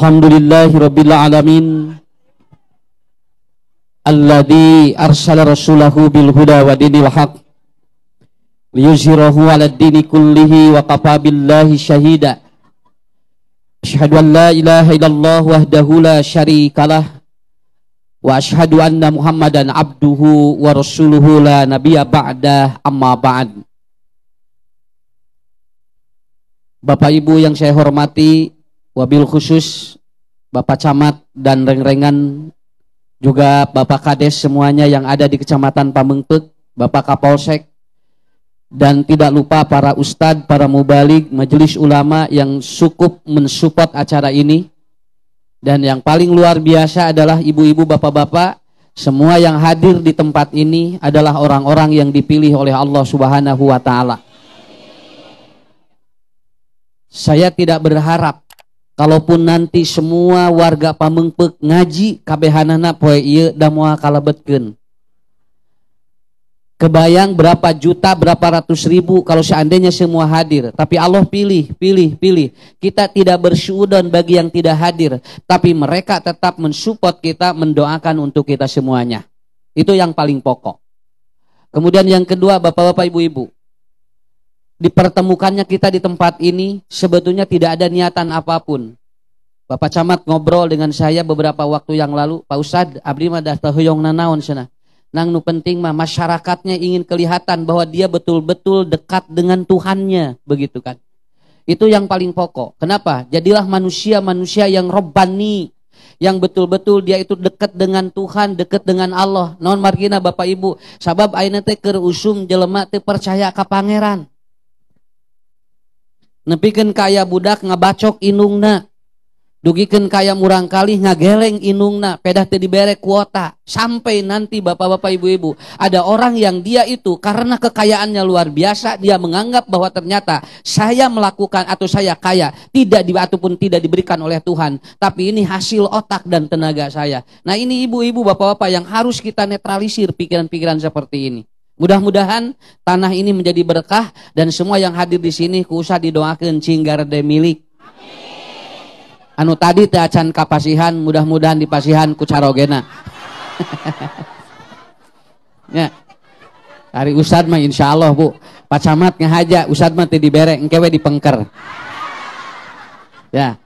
Alhamdulillahi Rabbil Alamin Alladhi arsala rasulahu bil huda wa dinil haq liyuzhirahu ala dini kullihi wa kafa billahi syahida Ashadu an la ilaha illallah wahdahu la syarikalah wa ashadu anna muhammadan abduhu wa rasuluhu la nabiyya ba'dah amma ba'd Bapak Ibu yang saya hormati wabil khusus Bapak Camat dan reng-rengan juga Bapak Kades semuanya yang ada di Kecamatan Pamengpek, Bapak Kapolsek, dan tidak lupa para ustadz, para mubalik, majelis ulama yang cukup mensupport acara ini. Dan yang paling luar biasa adalah ibu-ibu, bapak-bapak, semua yang hadir di tempat ini adalah orang-orang yang dipilih oleh Allah Subhanahu wa taala. Saya tidak berharap kalaupun nanti semua warga pamengpek ngaji kabehanana poe ieu da moal kalebetkeun kebayang berapa juta berapa ratus ribu kalau seandainya semua hadir tapi Allah pilih pilih pilih kita tidak bersyudon bagi yang tidak hadir tapi mereka tetap mensupport kita mendoakan untuk kita semuanya itu yang paling pokok kemudian yang kedua bapak-bapak ibu-ibu dipertemukannya kita di tempat ini sebetulnya tidak ada niatan apapun. Bapak Camat ngobrol dengan saya beberapa waktu yang lalu, Pak Ustad, abdi mah dah yang nanaon sana. Nang nu penting mah masyarakatnya ingin kelihatan bahwa dia betul-betul dekat dengan Tuhannya, begitu kan. Itu yang paling pokok. Kenapa? Jadilah manusia-manusia yang robbani, yang betul-betul dia itu dekat dengan Tuhan, dekat dengan Allah. Non margina Bapak Ibu, sabab ayeuna teh keur usum jelema teu percaya ka pangeran nepikan kaya budak ngabacok inungna dugikan kaya murang kali ngageleng inungna pedah tadi berek kuota sampai nanti bapak-bapak ibu-ibu ada orang yang dia itu karena kekayaannya luar biasa dia menganggap bahwa ternyata saya melakukan atau saya kaya tidak di, ataupun tidak diberikan oleh Tuhan tapi ini hasil otak dan tenaga saya nah ini ibu-ibu bapak-bapak yang harus kita netralisir pikiran-pikiran seperti ini Mudah-mudahan tanah ini menjadi berkah dan semua yang hadir di sini kuasa didoakan cinggar de milik. Anu tadi teacan kapasihan, mudah-mudahan dipasihan ku carogena. ya. Hari usad mah insya Allah bu, Pak Camat ngehaja, usad mah di berengkewe di dipengker. Ya.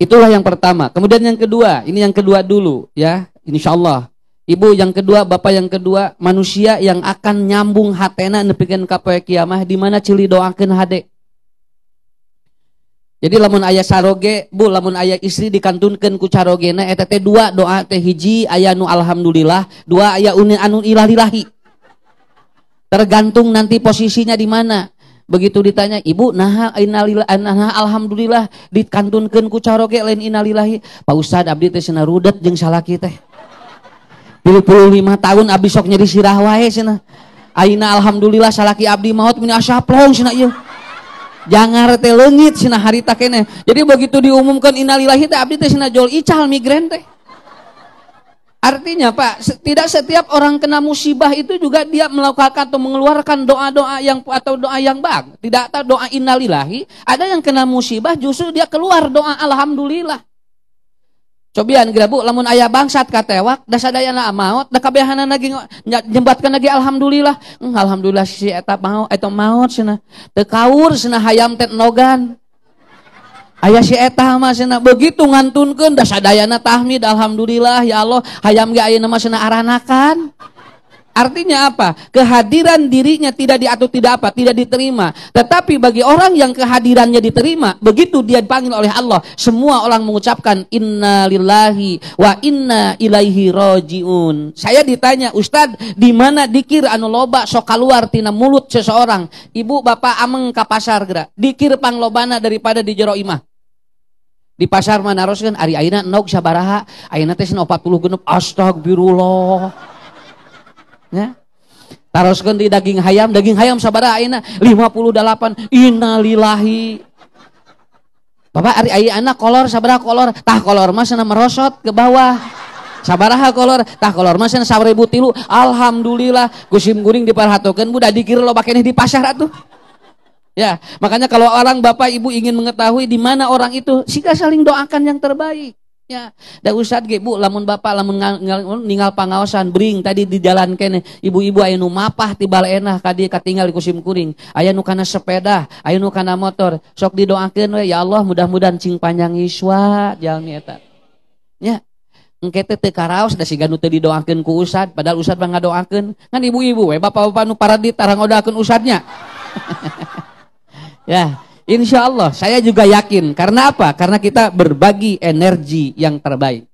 Itulah yang pertama. Kemudian yang kedua, ini yang kedua dulu ya, insya Allah ibu yang kedua, bapak yang kedua, manusia yang akan nyambung hatena nepikan ka kiamah di mana cili doakan hade. Jadi lamun ayah saroge, bu lamun ayah istri dikantunkan ku carogena eta dua doa teh hiji ayah nu alhamdulillah, dua ayah unin anu ilahi Tergantung nanti posisinya di mana. Begitu ditanya, "Ibu, nah innalillah eh, nah alhamdulillah dikantunkeun ku caroge lain inalilahi. Pak Ustad abdi teh cenah rudet jeng salah kita. 75 tahun abdi sok nyeri sirah wae cenah. Aina alhamdulillah salaki abdi maut punya plong cenah ieu. Jangar teh leungit cenah harita kene. Jadi begitu diumumkan innalillahi teh abdi teh cenah jol ical migren teh. Artinya Pak, tidak setiap orang kena musibah itu juga dia melakukan atau mengeluarkan doa-doa yang atau doa yang bang. Tidak tahu doa innalillahi, ada yang kena musibah justru dia keluar doa alhamdulillah. Cobian grabuk lamun ayah bangsat katewak dasadayana maut dah kabehana lagi jembatkan lagi alhamdulillah hmm, alhamdulillah si eta mau eta maut sana teu sana hayam teh nogan ayah si eta mah sana begitu ngantunkeun dasadayana tahmid alhamdulillah ya Allah hayam gak ayeuna nama cenah aranakan Artinya apa? Kehadiran dirinya tidak diatur tidak apa, tidak diterima. Tetapi bagi orang yang kehadirannya diterima, begitu dia dipanggil oleh Allah, semua orang mengucapkan inna lillahi wa inna ilaihi rojiun. Saya ditanya, Ustadz, di mana dikir anu loba sok keluar tina mulut seseorang? Ibu bapak ameng ke pasar gerak. Dikir panglobana daripada di jero imah di pasar mana harus kan hari aina nok sabaraha aina teh 40 genep astagfirullah Ya. Taruskan di daging hayam, daging hayam sabar aina 58 innalillahi. Bapak ari aya anak kolor sabar kolor, tah kolor mah cenah merosot ke bawah. Sabaraha kolor, tah kolor mah cenah 1000 tilu. Alhamdulillah, gusim guring diperhatokan budak dikira loba keneh di pasar atuh. Ya, makanya kalau orang bapak ibu ingin mengetahui di mana orang itu, sika saling doakan yang terbaik. Ya, da ustad ge bu, lamun bapak lamun ninggal pangaosan bring tadi di jalan kene ibu-ibu aya nu mapah tibal enah kadi katinggal di kusim kuring, aya nu kana sepeda, aya nu kana motor, sok didoakeun we ya Allah mudah-mudahan cing panjang iswa jangan eta. Ya. Engke teh teu karaos da siga nu teu didoakeun ku ustad, padahal ustad mah ngadoakeun. Ngan ibu-ibu we bapak-bapak nu paradit tarang odakeun ustadnya. ya. Insya Allah, saya juga yakin. Karena apa? Karena kita berbagi energi yang terbaik.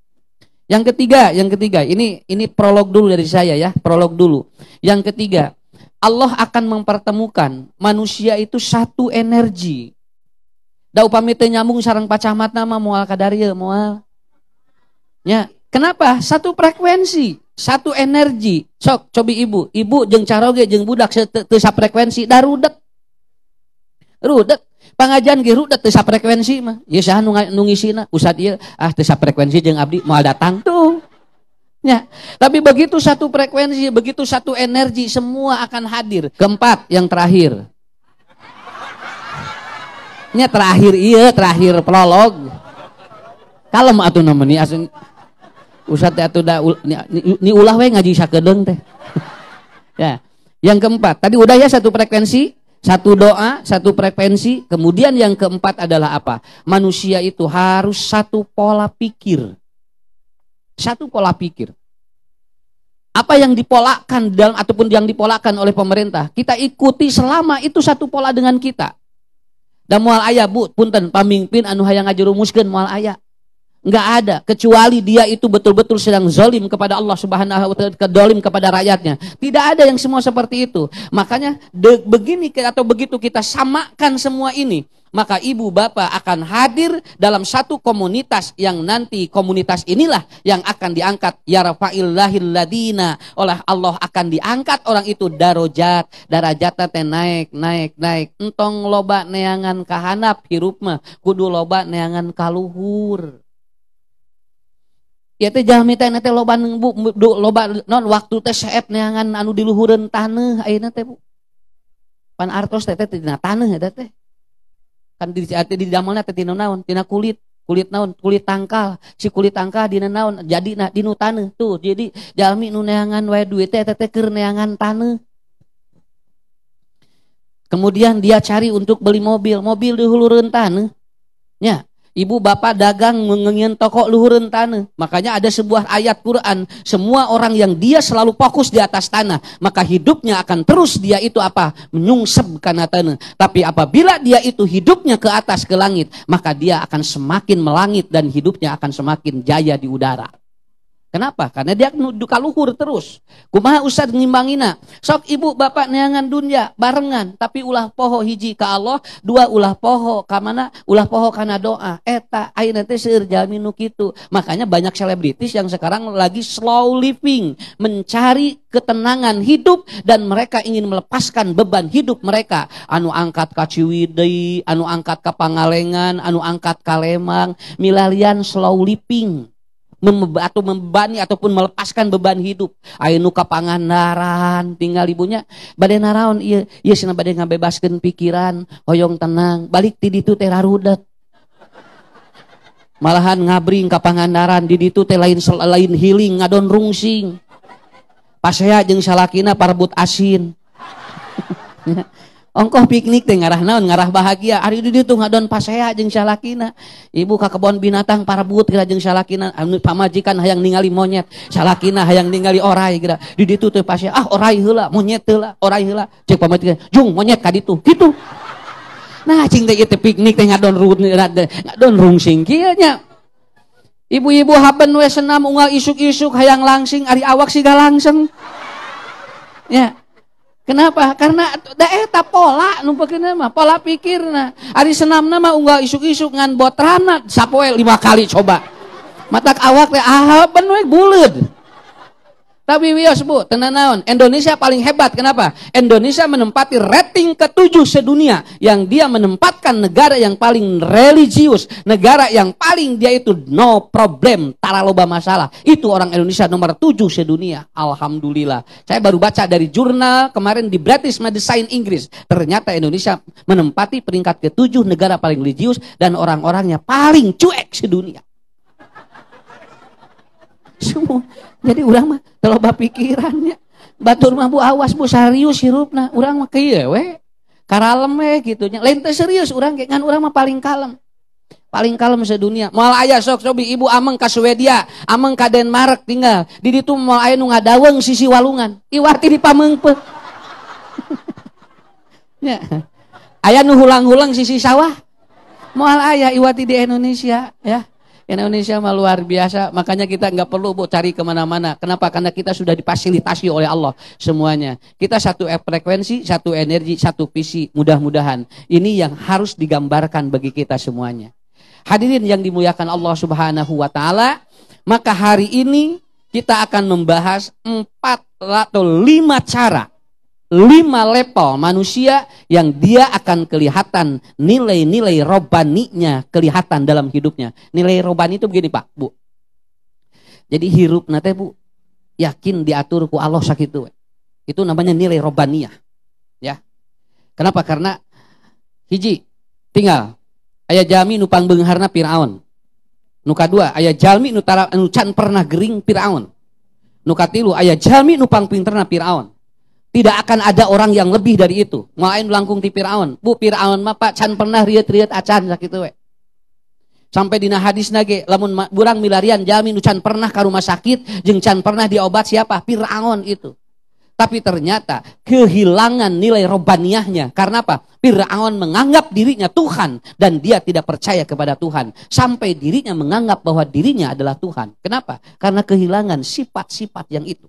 Yang ketiga, yang ketiga, ini ini prolog dulu dari saya ya, prolog dulu. Yang ketiga, Allah akan mempertemukan manusia itu satu energi. Da upami nyambung sarang pacamat nama mual. kadarieu mual. Ya, kenapa? Satu frekuensi, satu energi. Sok cobi ibu, ibu jeng caroge jeng budak teu frekuensi darudek. Rudek pengajian Giru udah tesa frekuensi mah ya saya sah sini, usah iya ah tesa frekuensi jeng abdi mau datang tuh ya tapi begitu satu frekuensi begitu satu energi semua akan hadir keempat yang terakhir ya terakhir iya terakhir prolog kalem atuh namanya asun usat atuh da ni, ni, ulah weh ngaji sakedeng teh ya yang keempat tadi udah ya satu frekuensi satu doa, satu frekuensi. Kemudian yang keempat adalah apa? Manusia itu harus satu pola pikir. Satu pola pikir. Apa yang dipolakan dalam ataupun yang dipolakan oleh pemerintah, kita ikuti selama itu satu pola dengan kita. Dan mual ayah bu, punten pamimpin anu hayang ngajerumuskeun mual ayah. Nggak ada. Kecuali dia itu betul-betul sedang zolim kepada Allah subhanahu wa ta'ala, kedolim kepada rakyatnya. Tidak ada yang semua seperti itu. Makanya de, begini atau begitu kita samakan semua ini. Maka ibu bapak akan hadir dalam satu komunitas yang nanti komunitas inilah yang akan diangkat. Ya rafa'illahil ladina. Oleh Allah akan diangkat orang itu darojat. darajat teh naik, naik, naik. Entong loba neangan kahanap hirup mah. Kudu loba neangan kaluhur ya teh jami teh nate loba bu loba non waktu teh seep neangan anu diluhureun tanah ayat teh bu pan artos teh teh tidak tanah ya teh kan di di damelna teh tina naon tina kulit kulit naon kulit tangkal si kulit tangkal dina naon jadi na di nutane tuh jadi jalmi nu neangan wae duit teh teh ker neangan tanah Kemudian dia cari untuk beli mobil, mobil dihulureun tanah. ya Ibu bapak dagang mengenyen toko luhur tanah. Makanya ada sebuah ayat Quran. Semua orang yang dia selalu fokus di atas tanah. Maka hidupnya akan terus dia itu apa? Menyungsep karena tanah. Tapi apabila dia itu hidupnya ke atas ke langit. Maka dia akan semakin melangit dan hidupnya akan semakin jaya di udara. Kenapa? Karena dia duka luhur terus. Kumaha usah ngimbangina. Sok ibu bapak neangan dunia barengan. Tapi ulah poho hiji ke Allah. Dua ulah poho kamana. Ulah poho karena doa. Eta eh, Ayo teh seur jalminu gitu. Makanya banyak selebritis yang sekarang lagi slow living. Mencari ketenangan hidup. Dan mereka ingin melepaskan beban hidup mereka. Anu angkat kaciwidei. Anu angkat ke Pangalengan. Anu angkat ke kalemang. Milalian slow living atau membani ataupun melepaskan beban hidup. Ayeuna pangandaran tinggal ibunya badai naraon iya ieu iya cenah bade ngabebaskeun pikiran, hoyong tenang, balik ti ditu teh rarudet. Malahan ngabring ka pangandaran di ditu teh lain lain healing ngadon rungsing. Pasea jeng salakina parbut asin. Ya ongkoh piknik teh ngarah naon ngarah bahagia hari itu ditung ngadon pasea jeung salakina ibu ka kebon binatang parabut geura jeung salakina anu pamajikan hayang ningali monyet salakina hayang ningali orai geura di ditu teh pasea ah orai heula monyet heula orai heula cek pamajikan jung monyet ka ditu kitu nah cing teh teh piknik teh ngadon rut ngadon rungsing kieu nya ibu-ibu haben we senam unggal isuk-isuk hayang langsing ari awak siga langseng ya Kenapa? Karena daerah eta pola nu peukeunna mah, pola pikirna. Ari senamna mah unggal isuk-isuk ngan botrana sapoe lima kali coba. Matak awak teh ah bener buleud. Tapi wios bu, tenang naon. Indonesia paling hebat. Kenapa? Indonesia menempati rating ketujuh sedunia. Yang dia menempatkan negara yang paling religius. Negara yang paling dia itu no problem. Taraloba masalah. Itu orang Indonesia nomor tujuh sedunia. Alhamdulillah. Saya baru baca dari jurnal kemarin di British Medicine Inggris. Ternyata Indonesia menempati peringkat ketujuh negara paling religius. Dan orang-orangnya paling cuek sedunia. Semua jadi orang mah kalau pikirannya batur mah bu awas bu serius hirupna orang mah kieu we karalem we gitu nya lain serius orang kayak kan orang mah paling kalem paling kalem sedunia moal ayah sok sobi ibu ameng ka Swedia ameng ka Denmark tinggal di ditu moal aya nu ngadaweung sisi walungan iwati di pamengpeung ya aya nu hulang-hulang sisi sawah moal aya iwati di Indonesia ya Indonesia mah luar biasa. Makanya kita nggak perlu bu cari kemana-mana. Kenapa? Karena kita sudah dipasilitasi oleh Allah semuanya. Kita satu e- frekuensi, satu energi, satu visi. Mudah-mudahan ini yang harus digambarkan bagi kita semuanya. Hadirin yang dimuliakan Allah Subhanahu wa taala, maka hari ini kita akan membahas empat atau lima cara lima level manusia yang dia akan kelihatan nilai-nilai robaninya kelihatan dalam hidupnya. Nilai robani itu begini Pak, Bu. Jadi hirup nate Bu yakin diatur ku Allah sakit Itu Itu namanya nilai robaniyah. Ya. Kenapa? Karena hiji tinggal ayah jami nupang bengharna Firaun. Nuka dua ayah jalmi nu tara nu can pernah gering Firaun. Nuka tilu, ayah jami nupang pinterna Firaun. Tidak akan ada orang yang lebih dari itu. Main langkung di Fir'aun. Bu, Fir'aun mah pak, Chan pernah riet-riet acan sakitu we. Sampai dina hadis nage, lamun burang milarian jamin Chan pernah ke rumah sakit, jeng Chan pernah diobat siapa? Fir'aun itu. Tapi ternyata kehilangan nilai robaniahnya. Karena apa? Fir'aun menganggap dirinya Tuhan dan dia tidak percaya kepada Tuhan. Sampai dirinya menganggap bahwa dirinya adalah Tuhan. Kenapa? Karena kehilangan sifat-sifat yang itu.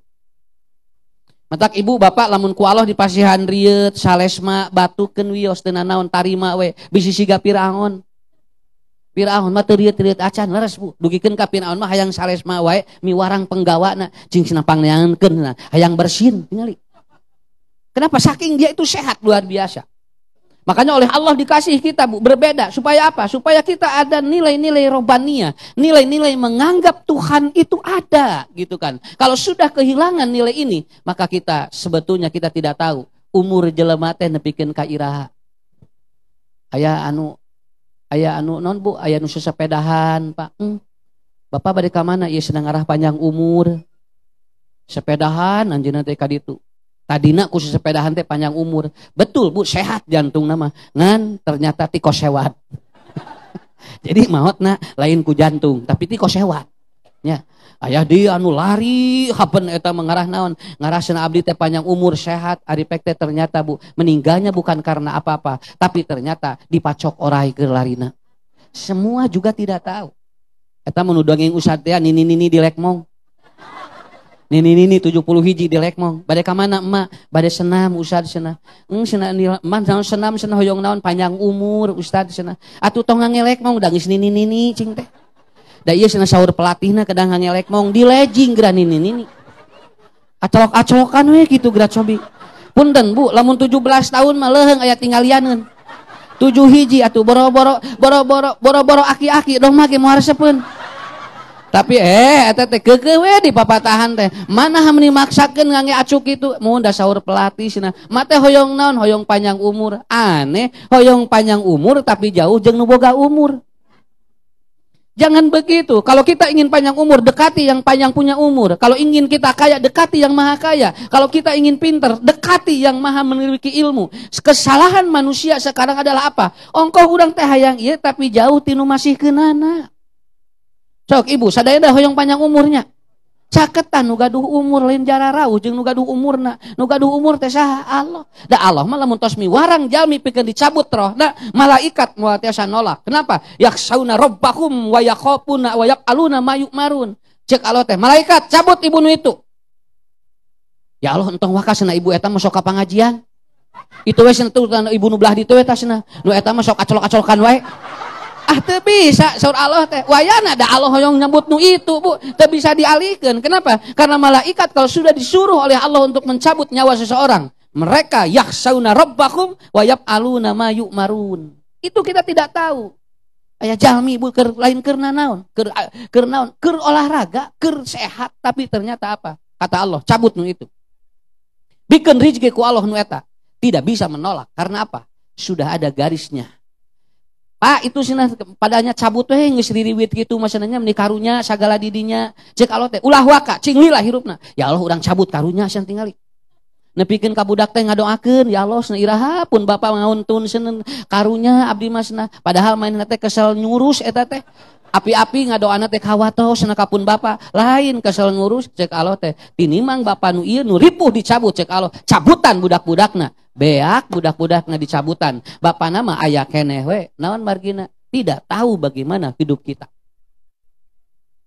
Matak ibu bapak lamun ku Allah dipasihan riet salesma batukeun wios teu naon tarima we bisi siga Firaun. Firaun mah teu riet-riet acan leres Bu. Dugikeun ka Firaun mah hayang salesma wae miwarang na cing sinapangneankeun hayang bersin ningali. Kenapa saking dia itu sehat luar biasa. Makanya oleh Allah dikasih kita bu berbeda. Supaya apa? Supaya kita ada nilai-nilai robania. Nilai-nilai menganggap Tuhan itu ada. gitu kan. Kalau sudah kehilangan nilai ini, maka kita sebetulnya kita tidak tahu. Umur jelemate teh nepikin kairaha. Ayah anu, ayah anu non bu, ayah anu sepedahan pak. Hmm. Bapak balik ke mana? Iya senang arah panjang umur. Sepedahan anjir nanti kaditu. Tadi nak khusus sepeda teh panjang umur betul bu sehat jantung nama ngan ternyata tikus sewat jadi maut nak lain ku jantung tapi tikus sewat ya ayah dia anu lari hapen eta mengarah naon ngarah sena abdi teh panjang umur sehat ari ternyata bu meninggalnya bukan karena apa-apa tapi ternyata dipacok orai ke larina semua juga tidak tahu eta menuduh yang usah ini nini dilek mong. Nini nini 70 hiji di Lekmong. Bade ka mana emak? Bade senam ustad senam. Eng hmm, senam di man naon senam senam hoyong naon panjang umur ustad senam. Atuh tong ngangelek mong dangis nini nini cing teh. Da ieu iya, cenah sahur pelatihna kadang ngangelek mong dilejing geura nini nini. Acolok-acolokan we gitu geura cobi. Punten Bu, lamun 17 tahun mah leuheung aya tinggalianeun. Tujuh hiji atuh boro-boro boro-boro boro-boro aki-aki dong make moal resepeun tapi eh eta eh, teh keke we di papatahan teh ham meuni maksakan ngange acuk itu. mun sahur pelatih sana. mate hoyong naon hoyong panjang umur aneh hoyong panjang umur tapi jauh jeng nuboga umur Jangan begitu. Kalau kita ingin panjang umur, dekati yang panjang punya umur. Kalau ingin kita kaya, dekati yang maha kaya. Kalau kita ingin pinter, dekati yang maha memiliki ilmu. Kesalahan manusia sekarang adalah apa? Ongkoh kurang teh hayang iya tapi jauh tinu masih kenana sok ibu sadaya dah hoyong panjang umurnya caketan nugaduh umur lain jara rauh jeung nugaduh umurna nugaduh umur teh saha Allah dah Allah malah muntos warang miwarang jalmi piket dicabut Dah malaikat moal ya nolak kenapa yaksauna sauna wa yakhafuna wayak aluna mayuk marun cek Allah teh malaikat cabut ibu nu itu ya Allah entong na ibu eta mah pengajian itu wes tentu ibu nu belah di eta cenah nu eta mah acol acolkan wae ah teu bisa saur Allah teh wayana ada Allah yang nyebut nu itu bu teu bisa dialihkan kenapa karena malaikat kalau sudah disuruh oleh Allah untuk mencabut nyawa seseorang mereka yakhsauna rabbakum wa yaf'aluna ma yu'marun itu kita tidak tahu Ayah jalmi bu ker, lain karena naon keur keur naon keur olahraga ker sehat tapi ternyata apa kata Allah cabut nu itu bikin rizki ku Allah nu eta tidak bisa menolak karena apa sudah ada garisnya Pak itu sih padanya cabut teh nggak diriwit gitu maksudnya meni karunya segala didinya cek kalau teh ulah waka cingli lah hirupna ya Allah orang cabut karunya sian tinggali nepikeun kabudak budak teh ngadoakeun ya Allah sana iraha pun bapak ngauntun senen karunya abdi masna padahal main teh kesel nyurus eta teh api-api ngadoana teh kawatos sana kapun bapak lain kesel ngurus cek Allah teh tinimang bapak nu ieu nu ripuh dicabut cek Allah cabutan budak-budakna beak budak-budak nggak dicabutan bapak nama ayah keneh nawan margina tidak tahu bagaimana hidup kita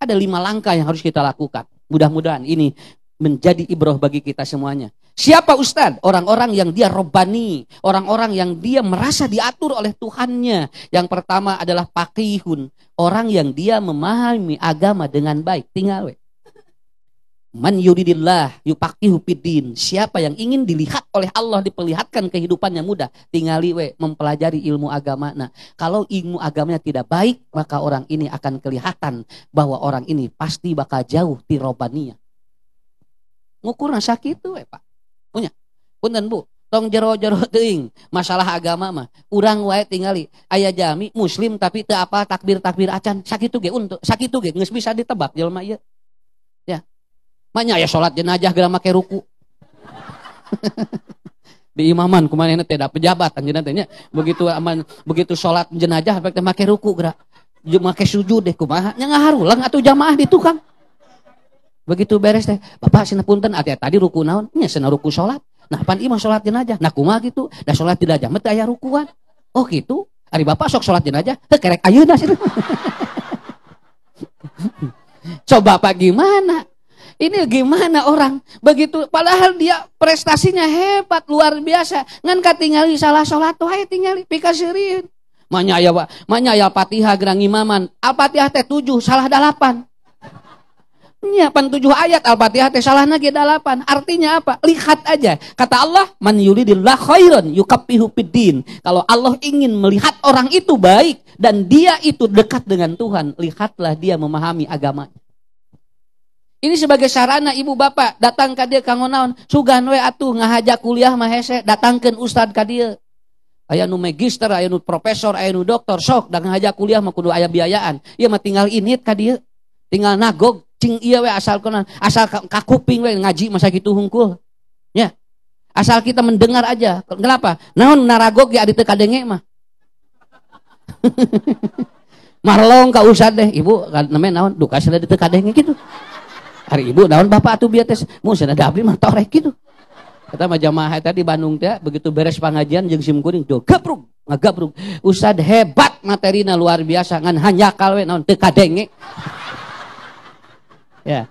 ada lima langkah yang harus kita lakukan mudah-mudahan ini menjadi ibroh bagi kita semuanya. Siapa Ustad? Orang-orang yang dia robani. Orang-orang yang dia merasa diatur oleh Tuhannya. Yang pertama adalah pakihun. Orang yang dia memahami agama dengan baik. Tinggal we. Man yuridillah yupakihu pidin. Siapa yang ingin dilihat oleh Allah diperlihatkan kehidupannya mudah, tingali we mempelajari ilmu agama. Nah, kalau ilmu agamanya tidak baik, maka orang ini akan kelihatan bahwa orang ini pasti bakal jauh di tirobania. Ngukur sakit itu we, Pak. Punya. Punten, Bu. Tong jero-jero teing masalah agama mah. Urang wae tingali ayah jami muslim tapi teu apa takbir-takbir acan. Sakitu ge untuk sakitu ge geus bisa ditebak jelma ieu. Ya Manya ya sholat jenajah gerak make ruku. di imaman kemana ini tidak pejabat anjir nantinya. begitu aman begitu sholat jenajah efek teh make ruku gerak make sujud deh kumaha nya ngaharulang atuh jamaah di tukang begitu beres deh bapak ten ada tadi ruku naon nya cenah ruku sholat nah pan imam sholat jenajah nah kumaha gitu dah sholat tidak mah teh aya rukuan oh gitu hari bapak sok sholat jenajah kerek ayeuna sih coba apa gimana ini gimana orang begitu padahal dia prestasinya hebat luar biasa ngan katingali salah salat wae tingali sirin Manya ya pak? manya ya Fatihah gerang imaman. Al-Fatihah teh 7 salah dalapan. Nya pan 7 ayat Al-Fatihah teh salah nage dalapan. Artinya apa? Lihat aja. Kata Allah, man yuridillah khairan yukaffihu fiddin. Kalau Allah ingin melihat orang itu baik dan dia itu dekat dengan Tuhan, lihatlah dia memahami agama. Ini sebagai sarana ibu bapak datang ke dia kang naon sugan we atuh ngahajak kuliah mahese datangkan ustad ke dia. ayah nu magister, ayah nu profesor, ayah nu doktor sok dan ngahajak kuliah mah kudu ayah biayaan. iya mah tinggal init ke dia. Tinggal nagog cing iya we asal konan asal kakuping kuping we ngaji masa gitu hunkul Ya. Asal kita mendengar aja. Kenapa? Naon naragog ya adit kadenge mah. Marlong kau usad deh, ibu namanya naon dukasnya aditu kadenge gitu hari ibu naon bapak tuh biasa tes musin ada abdi mah torek kitu kata mah jamaah tadi Bandung teh begitu beres pengajian jeung sim kuning do gabruk ngagabruk usad hebat materina luar biasa ngan hanya kalwe naon teu kadenge ya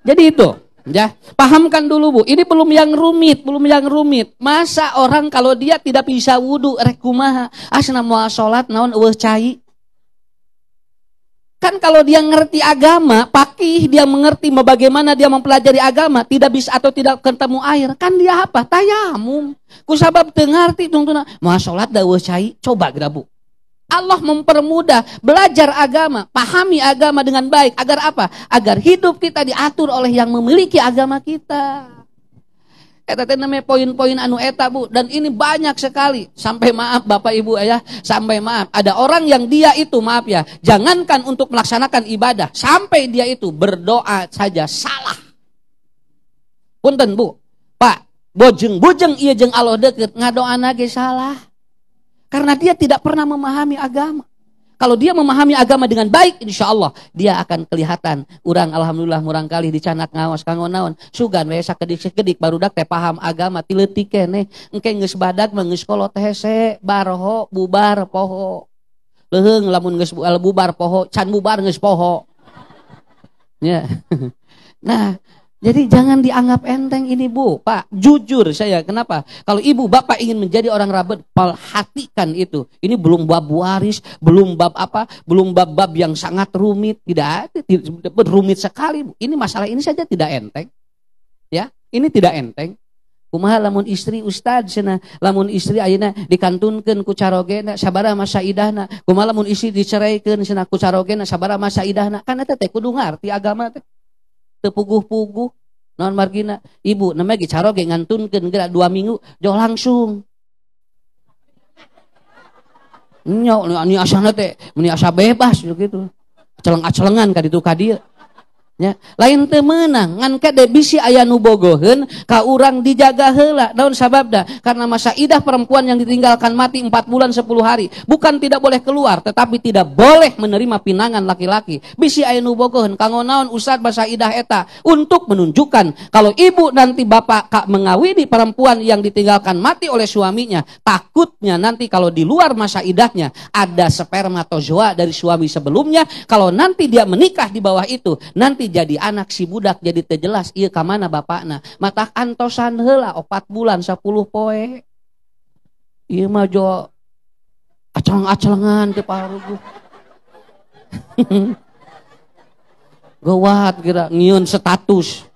jadi itu ya pahamkan dulu bu ini belum yang rumit belum yang rumit masa orang kalau dia tidak bisa wudhu rekumaha asna mau sholat naon uwe cai Kan kalau dia ngerti agama, pakih dia mengerti bagaimana dia mempelajari agama, tidak bisa atau tidak ketemu air, kan dia apa? Tayamum. Kusabab ti tungtuna. Mau sholat dawuh cai, coba gerabu. Allah mempermudah belajar agama, pahami agama dengan baik agar apa? Agar hidup kita diatur oleh yang memiliki agama kita. Eta teh namanya poin-poin anu eta bu. Dan ini banyak sekali. Sampai maaf bapak ibu ya. Sampai maaf. Ada orang yang dia itu maaf ya. Jangankan untuk melaksanakan ibadah. Sampai dia itu berdoa saja salah. Punten bu. Pak. Bojeng. Bojeng iya jeng Allah deket. Ngadoan lagi salah. Karena dia tidak pernah memahami agama. Kalau dia memahami agama dengan baik, insya Allah dia akan kelihatan. Urang alhamdulillah murang kali dicanak ngawas kangon naon. Sugan we kedik kedik baru dak teh paham agama tileuti nih, Engke geus badak mengeus kolot hese barho bubar poho. Leheung lamun geus bubar poho, can bubar geus poho. Ya. Nah, jadi jangan dianggap enteng ini bu, pak. Jujur saya, kenapa? Kalau ibu, bapak ingin menjadi orang rabat perhatikan itu. Ini belum bab waris, belum bab apa, belum bab-bab yang sangat rumit. Tidak ada, tidak, rumit sekali. Bu. Ini masalah ini saja tidak enteng. Ya, ini tidak enteng. Kumaha lamun istri ustad sana lamun istri ayana dikantunkan ku carogena, sabara masa idahna. Kumaha lamun istri diceraikan sana ku carogena, sabara masa idahna. Kan itu teh kudu ngarti agama teh tepuguh-puguh non margina ibu namanya gicaro ge ngantunkeun gerak dua minggu jo langsung nyok ni asana teh meni asa bebas gitu celeng celengan ka ditu ka dieu Ya. lain temenang ngan ke debisi ayah nubogohen ka urang dijaga hela daun sababda karena masa idah perempuan yang ditinggalkan mati empat bulan sepuluh hari bukan tidak boleh keluar tetapi tidak boleh menerima pinangan laki-laki bisi ayah nubogohen kanggo naon usat masa idah eta untuk menunjukkan kalau ibu nanti bapak kak mengawini perempuan yang ditinggalkan mati oleh suaminya takutnya nanti kalau di luar masa idahnya ada sperma spermatozoa dari suami sebelumnya kalau nanti dia menikah di bawah itu nanti jadi anak si budak jadi terjelas iya kemana bapakna mata antosan hela opat bulan sepuluh poe iya mah jo acang acelengan ke parugu gawat kira ngion status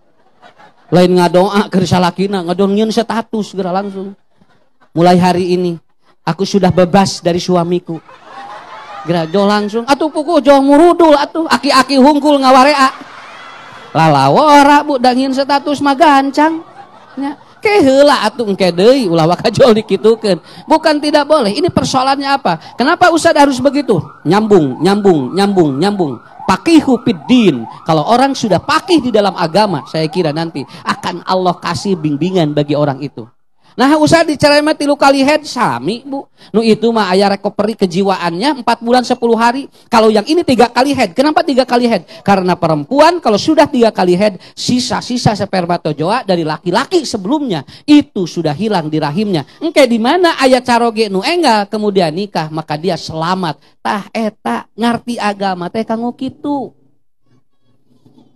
lain ngadoa ke nggak ngadon ngion status kira langsung mulai hari ini aku sudah bebas dari suamiku jauh langsung atuh pukul jauh murudul atuh aki-aki hungkul ngawarea lalawa ora bu dangin status magancang ya kehela heula atuh engke deui ulah wakajol dikitukeun bukan tidak boleh ini persoalannya apa kenapa Ustaz harus begitu nyambung nyambung nyambung nyambung pakihu din kalau orang sudah pakih di dalam agama saya kira nanti akan Allah kasih bimbingan bagi orang itu Nah usah dicerai tilu kali head sami bu. Nu itu mah ayah recovery kejiwaannya 4 bulan 10 hari. Kalau yang ini tiga kali head. Kenapa tiga kali head? Karena perempuan kalau sudah tiga kali head, sisa-sisa spermatozoa dari laki-laki sebelumnya itu sudah hilang di rahimnya. Oke di mana ayah caroge nu enggal kemudian nikah maka dia selamat. Tah eta eh, ngarti agama teh kanggo kitu.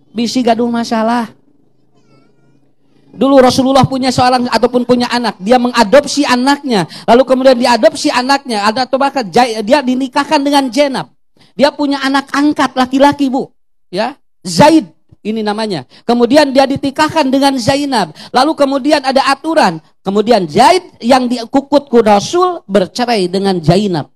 Bisi gaduh masalah. Dulu Rasulullah punya seorang ataupun punya anak, dia mengadopsi anaknya, lalu kemudian diadopsi anaknya, ada atau bahkan dia dinikahkan dengan Jenab. Dia punya anak angkat laki-laki, Bu. Ya, Zaid ini namanya. Kemudian dia ditikahkan dengan Zainab. Lalu kemudian ada aturan. Kemudian Zaid yang dikukut ku Rasul bercerai dengan Zainab.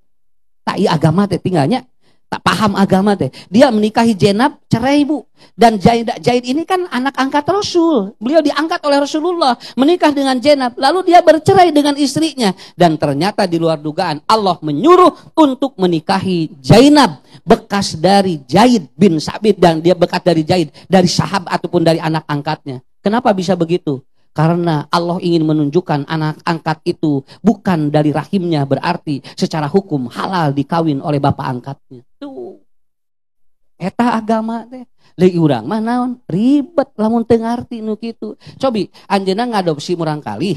Tak iya agama teh tinggalnya tak paham agama teh. Dia menikahi Jenab, cerai bu. Dan Jaid, Jaid ini kan anak angkat Rasul. Beliau diangkat oleh Rasulullah, menikah dengan Jenab. Lalu dia bercerai dengan istrinya. Dan ternyata di luar dugaan, Allah menyuruh untuk menikahi Jainab. Bekas dari Jaid bin Sabit. Dan dia bekas dari Jaid, dari sahab ataupun dari anak angkatnya. Kenapa bisa begitu? Karena Allah ingin menunjukkan anak angkat itu bukan dari rahimnya berarti secara hukum halal dikawin oleh bapak angkatnya gitu eta agama teh Lagi urang mah naon ribet lamun teu ngarti nu kitu cobi anjeunna ngadopsi murang kali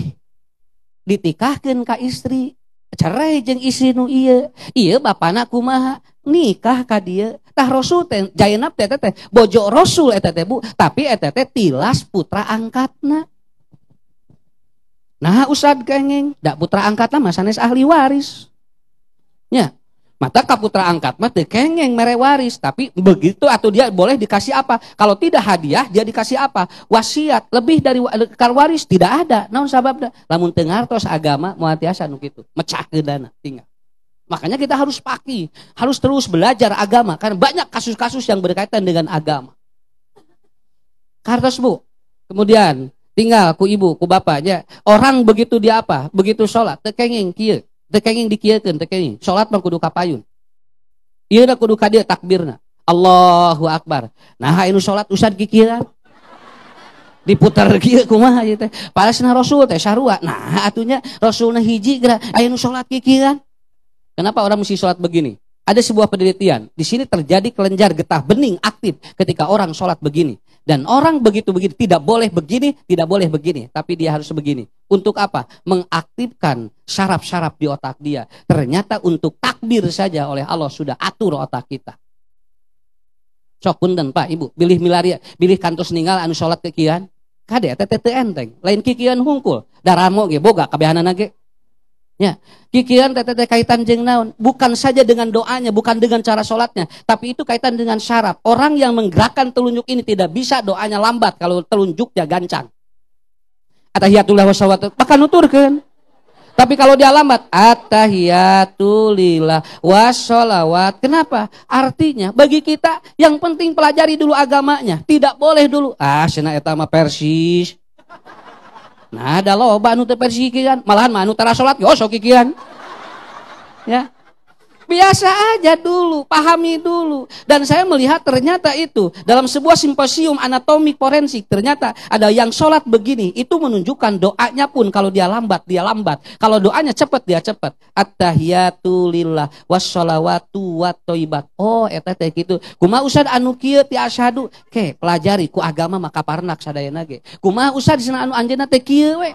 ditikahkeun ka istri cerai jeung istri nu iya ieu bapana kumaha nikah ka dieu tah Rosul teh jayenap teh teh bojo Rosul eta teh Bu tapi eta teh tilas putra angkatna Nah Ustad kengeng, dak putra angkatna mah sanes ahli waris. Ya, Mata kaputra angkat mah teu kengeng mere waris, tapi begitu atau dia boleh dikasih apa? Kalau tidak hadiah dia dikasih apa? Wasiat, lebih dari kar waris tidak ada. Naon sababna? Lamun teu terus agama moal tiasa nu kitu, mecah dana tinggal. Makanya kita harus pakai, harus terus belajar agama karena banyak kasus-kasus yang berkaitan dengan agama. Kartos Bu. Kemudian tinggal ku ibu, ku bapaknya. Orang begitu dia apa? Begitu sholat, tekenging kieu tekenging dikiakan tekenging sholat mah kudu kapayun iya na kudu kadia takbirna Allahu Akbar nah ini sholat usah kikiran diputar kia kumaha aja teh sana rasul teh syarua. nah atunya nah hiji gerak ayo sholat kikiran kenapa orang mesti sholat begini ada sebuah penelitian, di sini terjadi kelenjar getah bening aktif ketika orang sholat begini. Dan orang begitu-begitu, tidak boleh begini, tidak boleh begini, tapi dia harus begini. Untuk apa? Mengaktifkan syaraf-syaraf di otak dia. Ternyata untuk takbir saja oleh Allah sudah atur otak kita. Sok dan Pak, Ibu, pilih milaria, pilih kantos ninggal anu sholat kekian. Kade eta teh enteng, lain kikian hungkul. Daramo ge boga kabehanana ge. Ya, kikian teh teh kaitan jeng naon? Bukan saja dengan doanya, bukan dengan cara sholatnya, tapi itu kaitan dengan syaraf. Orang yang menggerakkan telunjuk ini tidak bisa doanya lambat kalau telunjuknya gancang. Atahiyatullah wassalawatu. nutur nuturkan. Tapi kalau dia lambat, attahiyatulillah wasolawat. Kenapa? Artinya bagi kita yang penting pelajari dulu agamanya. Tidak boleh dulu. Ah, sena etama persis. Nah, ada loba anu persis Malahan manu anu tara salat yo sok Ya. Biasa aja dulu, pahami dulu. Dan saya melihat ternyata itu dalam sebuah simposium anatomi forensik ternyata ada yang sholat begini. Itu menunjukkan doanya pun kalau dia lambat, dia lambat. Kalau doanya cepat, dia cepat. At-tahiyatu wassalawatu watoibat. Oh, eta teh gitu. Kuma usad anu kieu ti asyhadu. Ke, pelajari ku agama maka parnak sadayana ge. Kuma usad dina anu anjeunna teh kieu we.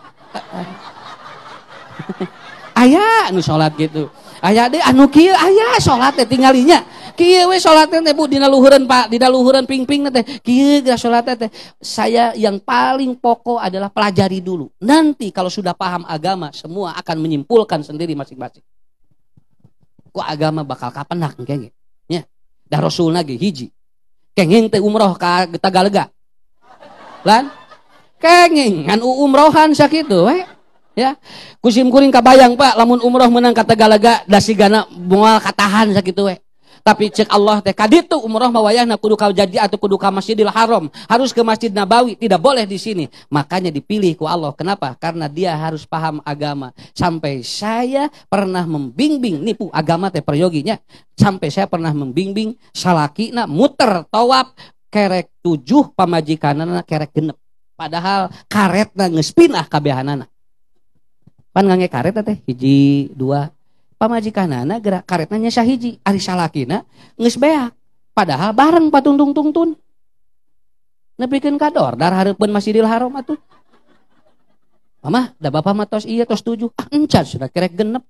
Aya nu sholat gitu aya deh anu kieu aya salat teh tinggalinya kieu we salat teh Bu dina luhureun Pak dina luhureun pingping teh kieu geus salat teh saya yang paling pokok adalah pelajari dulu nanti kalau sudah paham agama semua akan menyimpulkan sendiri masing-masing ku agama bakal kapan kengge nya ya? da rasulna ge hiji kenging teh umroh ka Tagalega lan kan umrohan sakitu we ya kusimkuring kabayang Pak lamun umroh menang kata galaga dasi gana mual katahan sakitu we tapi cek Allah teh kaditu umroh mawayah mawayahna kudu kau jadi atau kudu ka Masjidil Haram harus ke Masjid Nabawi tidak boleh di sini makanya dipilih ku Allah kenapa karena dia harus paham agama sampai saya pernah membimbing nipu agama teh peryoginya sampai saya pernah membimbing salakina muter tawab kerek tujuh pamajikanana kerek genep padahal karetna ngespinah pindah kabehanana pan ngangge karet teh hiji dua pamajikanana gerak karetnya nya hiji ari salakina nges beak padahal bareng patung tung tun, nepikeun kador dar masih dil Haram atuh Mama, da bapak matos iya tos tujuh. Ah, encan sudah kerek genep.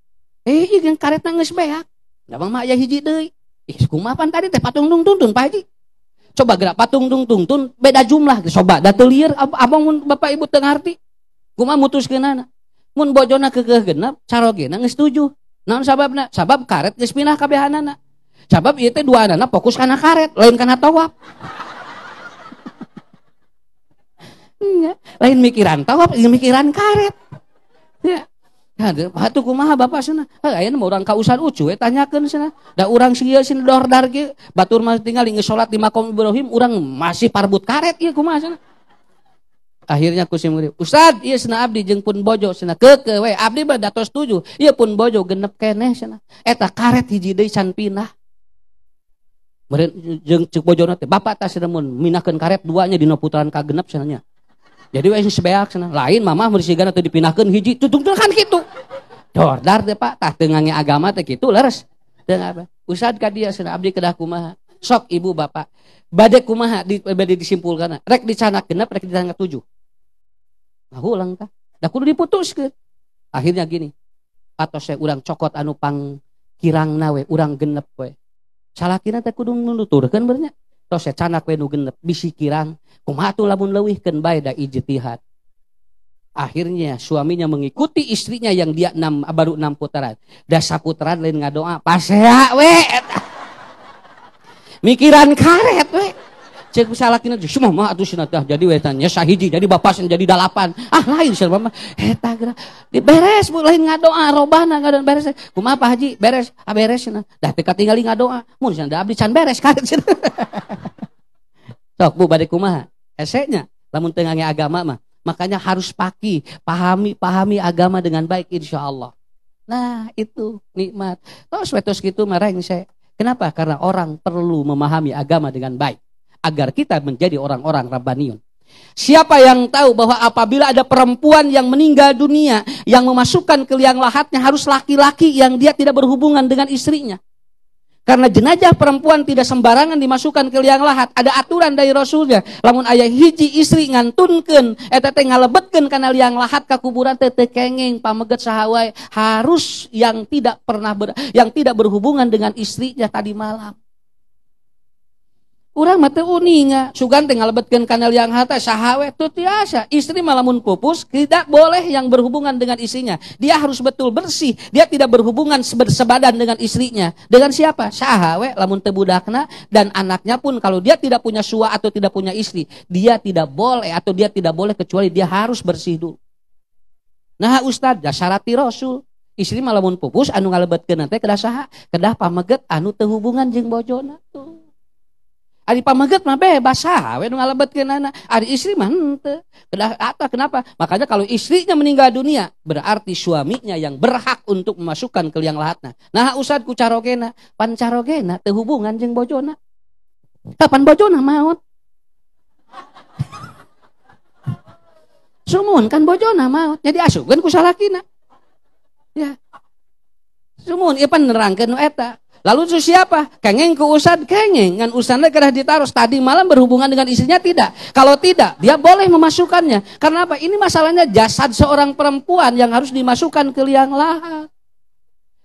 Eh, iya karetna geus beak. Da mama ya hiji deh, Ih, kumaha pan tadi teh patung tungtung tun Pak Haji. Coba gerak patung tungtung tun beda jumlah. Coba datulir abang bapak ibu arti mutus mutus nana mun bojona kekeh genep cara geus nggak setuju. sababna sabab karet geus pindah anana sabab itu teh dua anana fokus karena karet lain karena tawaf iya, lain mikiran tawaf lain mikiran karet ya Hadir, hatu kumaha bapak sana. Eh, ayah urang orang kausan Ucu we tanyakan sana. Da orang sieu sini dordar ke batur masih tinggal ingin sholat di makam Ibrahim orang masih parbut karet ya kumaha sana akhirnya aku sih murid Ustad iya sena abdi jeng pun bojo sena keke weh abdi mah datos setuju iya pun bojo genep keneh sena eta eh, karet hiji deh can pinah Meren jeng cek bojo teh bapak tas siremun minahkan karet duanya dina putaran ka genep senanya Jadi we sebeak sena Lain mama meureun gana tuh dipinahkeun hiji tutung kan gitu dar deh Pak tah tengangnya agama teh gitu leres. dan apa? Usad kak dia cenah abdi kedah kumaha. Sok ibu bapak. Bade kumaha di badai disimpulkan. Rek di sana genep rek sana tujuh. Nah ulang tah. Da kudu diputuskeun. Akhirnya gini. Atau saya urang cokot anu pang kirang nawe, urang genep we. Salah kira teh kudu kan bernya. Tos saya canak we nu genep bisi kirang. Kumaha tuh lamun da ijtihad. Akhirnya suaminya mengikuti istrinya yang dia enam, baru enam putaran. Dasa putaran lain ngadoa. Pasea we. Mikiran karet we cek bisa laki nanti semua mah atuh sinatah jadi wetannya sahiji jadi bapak jadi dalapan ah lain sih mama gerak di beres bu lain ngadoa robana ngadon beres kumaha Pak Haji beres ah beres dah tika tinggali ngadoa mun sih da abdi can beres kan sih toh bu bade kumaha esenya lamun tengahnya agama mah makanya harus paki pahami pahami agama dengan baik insya Allah nah itu nikmat toh swetos gitu mereng saya kenapa karena orang perlu memahami agama dengan baik agar kita menjadi orang-orang Rabbaniun. Siapa yang tahu bahwa apabila ada perempuan yang meninggal dunia yang memasukkan ke liang lahatnya harus laki-laki yang dia tidak berhubungan dengan istrinya. Karena jenajah perempuan tidak sembarangan dimasukkan ke liang lahat. Ada aturan dari Rasulnya. Lamun ayah hiji istri ngantunkan. Eh teteh ngalebetkan karena liang lahat ke kuburan teteh kengeng. Pameget sahawai. Harus yang tidak pernah ber, yang tidak berhubungan dengan istrinya tadi malam. Orang mata uninga. Sugan tinggal lebetkan kanal yang hata sahawe itu tiasa. Istri malamun pupus tidak boleh yang berhubungan dengan istrinya. Dia harus betul bersih. Dia tidak berhubungan bersebadan dengan istrinya. Dengan siapa? Sahawe lamun tebudakna dan anaknya pun kalau dia tidak punya sua atau tidak punya istri. Dia tidak boleh atau dia tidak boleh kecuali dia harus bersih dulu. Nah Ustadz, dasarati Rasul. Istri malamun pupus anu ngalebet nanti. kedah saha. Kedah pameget anu tehubungan jeng bojona tuh. Ari pamaget mah bebas we nu kenana. Ari istri mah henteu. Kedah apa kenapa? Makanya kalau istrinya meninggal dunia, berarti suaminya yang berhak untuk memasukkan ke liang lahatna. Nah, usad ku carogena, pan carogena teu hubungan jeung bojona. Kapan bojona maot? Sumun kan bojona maot. Jadi asuhkeun ku salakina. Ya. Sumun ieu pan nerangkeun eta. Lalu itu siapa? Kengeng ke usad, kengeng. Ngan usadnya kerah ditaruh. Tadi malam berhubungan dengan istrinya tidak. Kalau tidak, dia boleh memasukkannya. Karena apa? Ini masalahnya jasad seorang perempuan yang harus dimasukkan ke liang lahat.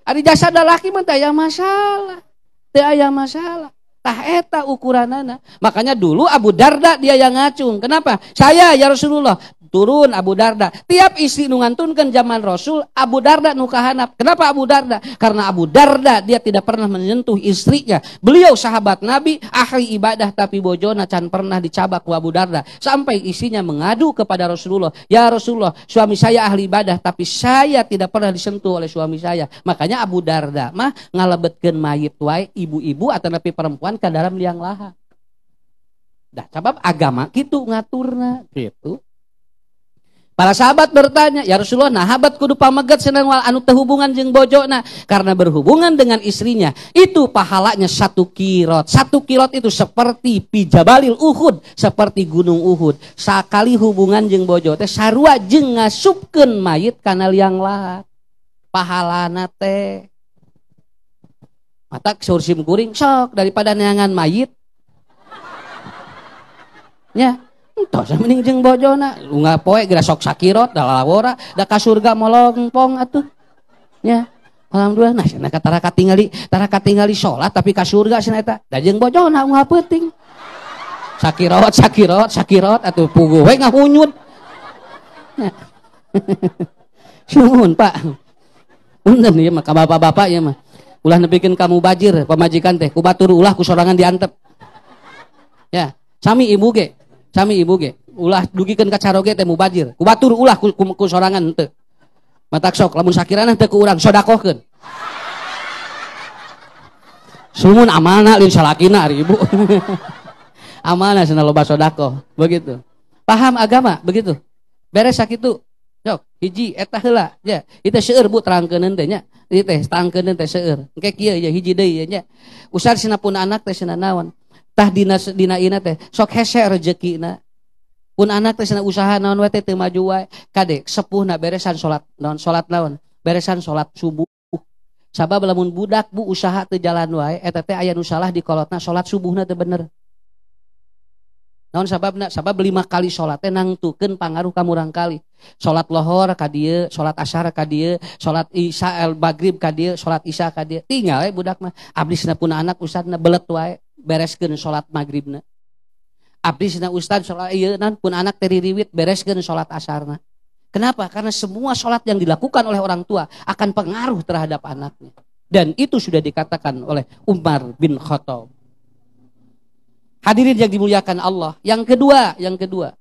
Ada jasad laki mah yang masalah. Tidak masalah. Tah eta ukuran anak. Makanya dulu Abu Darda dia yang ngacung. Kenapa? Saya ya Rasulullah turun Abu Darda tiap istri nungantunkan zaman Rasul Abu Darda nukahanap kenapa Abu Darda karena Abu Darda dia tidak pernah menyentuh istrinya beliau sahabat Nabi ahli ibadah tapi bojona can pernah dicabak Abu Darda sampai istrinya mengadu kepada Rasulullah ya Rasulullah suami saya ahli ibadah tapi saya tidak pernah disentuh oleh suami saya makanya Abu Darda mah ngalebetkan mayit wae ibu-ibu atau napi perempuan ke dalam liang lahat Dah, sebab agama gitu ngaturna gitu. Para sahabat bertanya, ya Rasulullah, nah habat kudu pamegat senang wal anu hubungan bojo bojona karena berhubungan dengan istrinya. Itu pahalanya satu kirot. Satu kirot itu seperti pijabalil Uhud, seperti gunung Uhud. sekali hubungan jeng bojo teh sarua jeng ngasupkeun mayit kanal liang lahat. Pahalana teh. Mata sursim kuring sok daripada neangan mayit. Ya, Entah mending jeung bojona, nggak poe geura sok sakirot dalawora, dah kasurga surga molongpong atuh. Ya. Alhamdulillah nah kata raka tinggali, raka tinggali sholat tapi kasurga surga cenah eta. Da jeung bojona unggal anu peuting. Sakirot, sakirot, sakirot atuh pugu we ngahunyut. Nah. Ya. Sumun, Pak. Punten nih iya mah bapak-bapak ya mah. Ulah nebikin kamu bajir pemajikan teh, kubatur ulah ku sorangan diantep. Ya, sami ibu ge Sami ibu ge. Ulah dugikan kacaroge temu ku Kubatur ulah ku, ku, ku sorangan ente. Matak sok, lamun sakiran ente ku urang sodakohkeun. Sumun amanah lin salakina hari ibu. amanah sana loba sodakoh. Begitu. Paham agama begitu. Beres sakitu. Jok, hiji etah lah. ya. Itu seur bu terangkan ke nya. Ini teh ke teh seur. Kayak kia ya hiji deh ya nya. Usar sina anak teh sina nawan, tah dina dina ina teh sok hese rezekina pun anak teh sana usaha naon wae teh maju wae kade sepuh na beresan salat naon salat naon beresan salat subuh sabab lamun budak bu usaha teh jalan wae eta teh aya nu salah di kolotna salat subuhna teh bener naon sababna sabab lima kali salat teh nangtukeun pangaruh kamu murang kali salat lohor ka dieu salat asar ka dieu salat isya el maghrib ka dieu salat isya ka dieu tinggal we budak mah abdi sina pun anak usadna belet wae bereskan sholat maghribna. Abdi sina ustad sholat iya nan pun anak riwit bereskan sholat asarna. Kenapa? Karena semua sholat yang dilakukan oleh orang tua akan pengaruh terhadap anaknya. Dan itu sudah dikatakan oleh Umar bin Khattab. Hadirin yang dimuliakan Allah. Yang kedua, yang kedua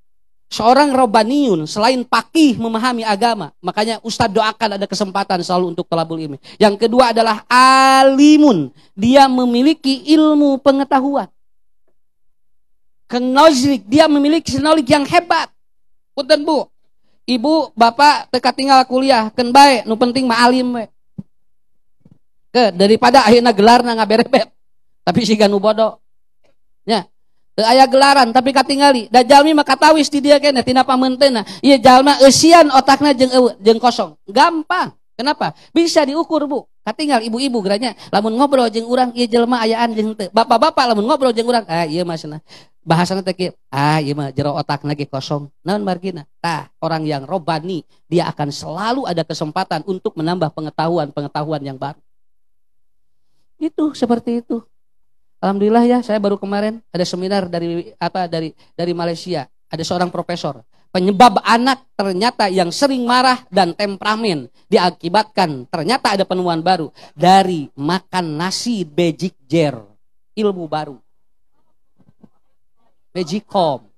seorang robaniyun selain pakih memahami agama. Makanya Ustadz doakan ada kesempatan selalu untuk telabul ilmi. Yang kedua adalah alimun. Dia memiliki ilmu pengetahuan. kenalik, dia memiliki senolik yang hebat. Punten bu, ibu, bapak, teka tinggal kuliah, ken baik, nu penting mah Ke, daripada akhirnya gelar na ngabere Tapi si ganu bodoh. Ya, Eh, Ayah gelaran tapi katingali da jalmi maka tahu di dia kene tina pamenteuna nah. Iya jalma esian otaknya jeng jeng kosong gampang kenapa bisa diukur bu katingal ibu-ibu geranya lamun ngobrol jeng urang ia jelma ayaan jeng te bapak-bapak lamun ngobrol jeng urang ah mas masna bahasanya teki ah iya mah jero otak lagi kosong Namun margina tah orang yang robani dia akan selalu ada kesempatan untuk menambah pengetahuan-pengetahuan yang baru itu seperti itu Alhamdulillah ya, saya baru kemarin ada seminar dari apa dari dari Malaysia. Ada seorang profesor. Penyebab anak ternyata yang sering marah dan temperamen diakibatkan ternyata ada penemuan baru dari makan nasi bejik jer, ilmu baru. Bejikom.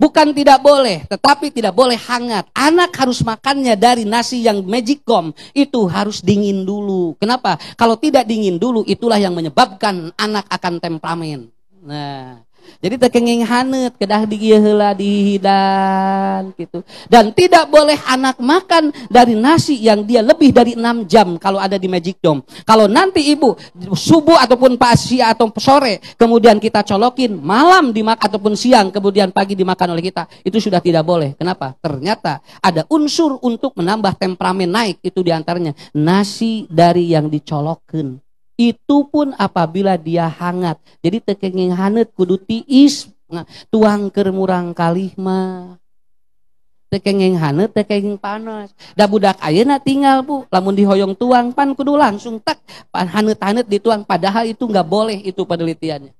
Bukan tidak boleh, tetapi tidak boleh hangat. Anak harus makannya dari nasi yang magicom itu harus dingin dulu. Kenapa? Kalau tidak dingin dulu itulah yang menyebabkan anak akan temperamen. Nah, jadi terkenging hanet kedah digihela dihidan gitu dan tidak boleh anak makan dari nasi yang dia lebih dari enam jam kalau ada di magic dome kalau nanti ibu subuh ataupun pagi atau sore kemudian kita colokin malam dimakan ataupun siang kemudian pagi dimakan oleh kita itu sudah tidak boleh kenapa ternyata ada unsur untuk menambah temperamen naik itu diantaranya nasi dari yang dicolokin itu pun apabila dia hangat jadi tekenging hangat kudu tiis nah, tuang ker murang kalih mah tekenging hanet tekenging panas da budak ayeuna tinggal bu lamun dihoyong tuang pan kudu langsung tak pan hangat hangat dituang padahal itu nggak boleh itu penelitiannya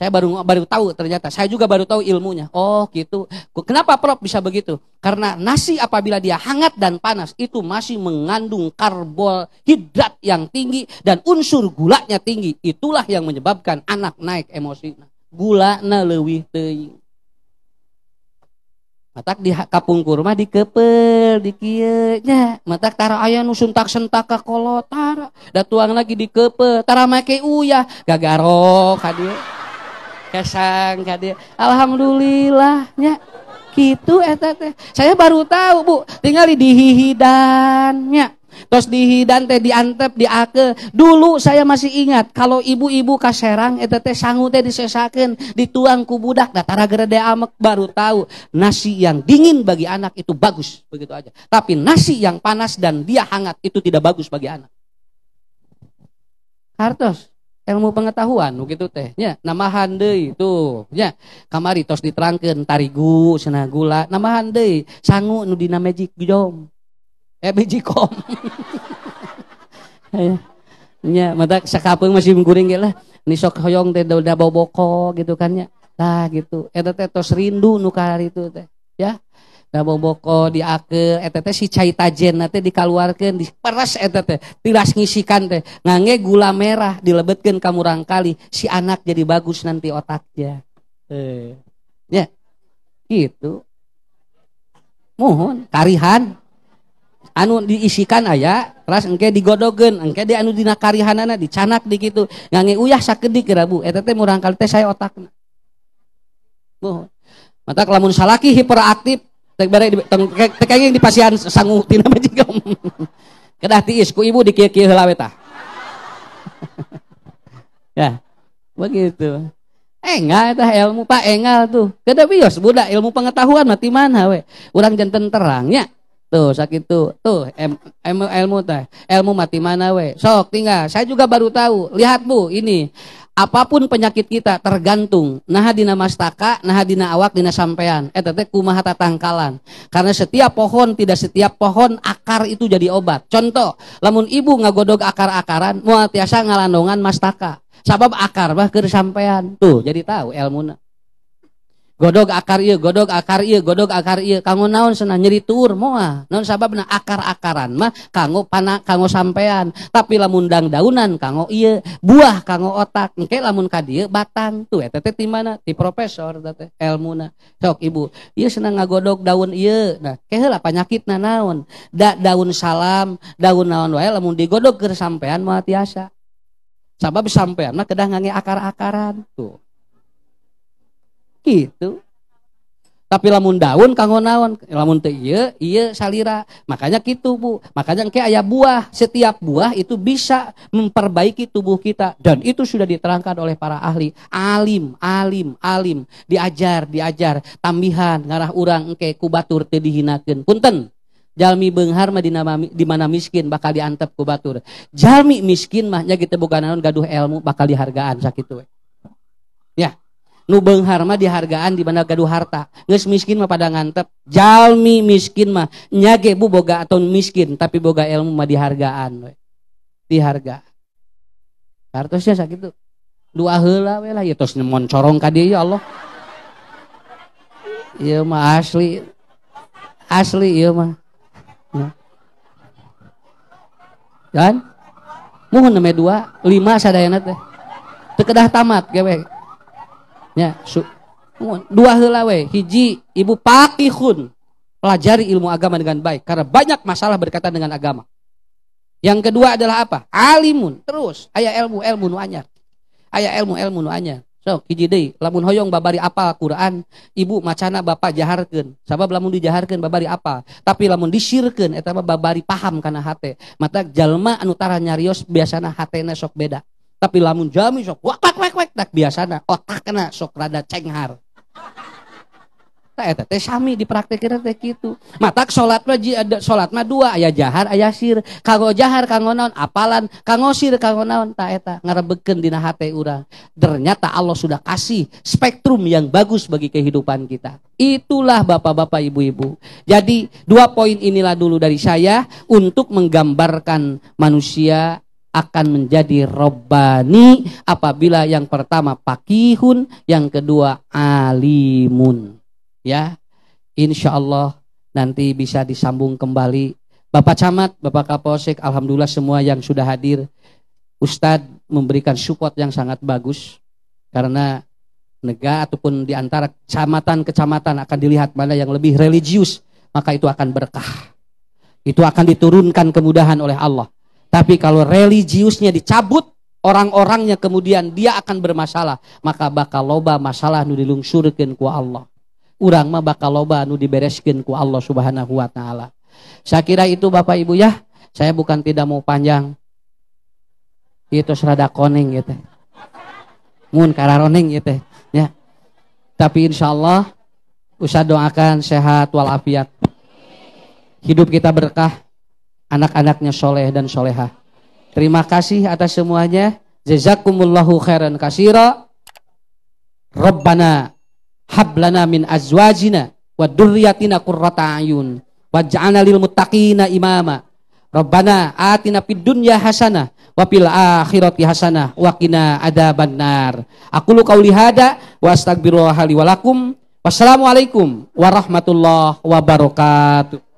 saya baru baru tahu ternyata. Saya juga baru tahu ilmunya. Oh gitu. Kenapa Prof bisa begitu? Karena nasi apabila dia hangat dan panas itu masih mengandung karbohidrat yang tinggi dan unsur gulanya tinggi. Itulah yang menyebabkan anak naik emosi. Gula na leuwih Matak di kapung kurma dikepel, dikieunya. Matak tara aya nu suntak-sentak ka kolot, tara. tuang lagi dikepel, tara make uyah, gagarok ka dieu kesang kadi alhamdulillahnya gitu eta eh, saya baru tahu bu tinggal di hihidannya terus di teh diantep diake dulu saya masih ingat kalau ibu-ibu kaserang eta eh, teh sangu teh disesakan dituang ku budak datara nah, gerede amek baru tahu nasi yang dingin bagi anak itu bagus begitu aja tapi nasi yang panas dan dia hangat itu tidak bagus bagi anak Hartos ilmu pengetahuan begitu tehnya nama handai itu ya, kamari tos diterangkan tarigu sena gula nama handai sangu nu dina magic jom eh magikom ya, ya mata sakapeung masih mengkuring ge lah nisok sok hoyong teh udah boboko gitu kan ya, lah gitu eh teh tos rindu nu itu teh ya Nabung boko diakel etete si cai tajen nanti dikaluarkan diperas etete tiras ngisikan teh ngange gula merah dilebetkan kamu rangkali si anak jadi bagus nanti otaknya eh ya gitu mohon karihan anu diisikan ayah ras engke digodogen engke di anu dina karihanana dicanak di gitu ngange uyah sakedik rabu etete murangkali teh saya otaknya, mohon mata kelamun salaki hiperaktif Tek bare di pasian sangu tina majigong. Kedah tiis ku ibu dikieu-kieu heula we ya. Begitu. Engal tah ilmu Pak engal tuh. Kada bios budak ilmu pengetahuan mati mana we. Urang jantan terang ya. Tuh sakit tuh. Tuh em, ilmu teh. Ilmu mati mana we. Sok tinggal. Saya juga baru tahu. Lihat Bu ini apapun penyakit kita tergantung nah dina mastaka nah dina awak dina sampean eta eh, teh kumaha tatangkalan karena setiap pohon tidak setiap pohon akar itu jadi obat contoh lamun ibu ngagodog akar-akaran moal tiasa ngalandongan mastaka sabab akar bah keur sampean tuh jadi tahu ilmuna godog akar iya godog akar iya godog akar iya kanggo naon senang nyeri tur moal naon na akar-akaran mah kanggo panak, kanggo sampean tapi lamun dang daunan kanggo iya buah kanggo otak engke lamun ka batang tuh eta teh ti mana Di profesor teh elmuna cok ibu Iya senang ngagodog daun iya. nah keh penyakit na naon da daun salam daun naon wae lamun digodog keur sampean mah tiasa sabab sampean mah kedah ngangge akar-akaran tuh gitu tapi lamun daun kanggo naon lamun teh iya iya salira makanya gitu Bu makanya engke aya buah setiap buah itu bisa memperbaiki tubuh kita dan itu sudah diterangkan oleh para ahli alim alim alim diajar diajar tambihan ngarah urang engke kubatur batur dihinakeun punten Jalmi benghar mah di mana miskin bakal diantep kubatur batur. Jalmi miskin mahnya kita bukan naon gaduh ilmu bakal dihargaan sakitu we nubeng mah dihargaan di mana gaduh harta nges miskin mah pada ngantep jalmi miskin mah nyage bu boga atau miskin tapi boga ilmu mah dihargaan we. diharga Kartusnya sakit tuh dua hela we lah ya tos nyemon corong ka ya Allah iya mah asli asli iya mah dan mohon nama dua lima sadayana teh tekedah tamat gawe. Ya, su dua helawe hiji ibu pakihun. Pelajari ilmu agama dengan baik karena banyak masalah berkaitan dengan agama. Yang kedua adalah apa? Alimun, terus ayah ilmu-ilmu nu ayah ilmu-ilmu nu So, hiji deui, lamun hoyong babari apa Quran, ibu macana bapak jaharkeun. Sabab lamun dijaharkeun babari apa tapi lamun disirkeun etapa babari paham karena hate. Mata jalma anu tara nyarios biasana hatena sok beda. Tapi lamun jami sok wak wak wak wak tak biasana otak kena sok rada cenghar. Tak eta teh sami dipraktekeun teh kitu. Matak salat mah ada salat mah dua aya jahar ayah sir. Kago jahar kanggo naon apalan kanggo sir kanggo naon tak eta ngarebekeun di hate urang. Ternyata Allah sudah kasih spektrum yang bagus bagi kehidupan kita. Itulah Bapak-bapak, Ibu-ibu. Jadi dua poin inilah dulu dari saya untuk menggambarkan manusia akan menjadi robbani apabila yang pertama pakihun, yang kedua alimun. Ya, insya Allah nanti bisa disambung kembali. Bapak Camat, Bapak Kapolsek, Alhamdulillah semua yang sudah hadir. Ustadz memberikan support yang sangat bagus karena negara ataupun di antara kecamatan-kecamatan akan dilihat mana yang lebih religius, maka itu akan berkah. Itu akan diturunkan kemudahan oleh Allah. Tapi kalau religiusnya dicabut, orang-orangnya kemudian dia akan bermasalah. Maka bakal loba masalah nu dilungsurkan ku Allah. Urang mah bakal loba nu dibereskan ku Allah subhanahu wa ta'ala. Saya kira itu Bapak Ibu ya. Saya bukan tidak mau panjang. Itu serada koning gitu. Ya Mun kararoning gitu ya, ya. Tapi insya Allah Usah doakan sehat walafiat. Hidup kita berkah anak-anaknya soleh dan soleha. Terima kasih atas semuanya. Jazakumullahu khairan kasira. Rabbana hablana min azwajina wa durriyatina qurrata ayun waj'alna lil muttaqina imama. Rabbana atina fid dunya hasanah wa fil akhirati hasanah wa qina nar. Aku lu qauli hada wa astaghfirullah li wa lakum. Wassalamualaikum warahmatullahi wabarakatuh.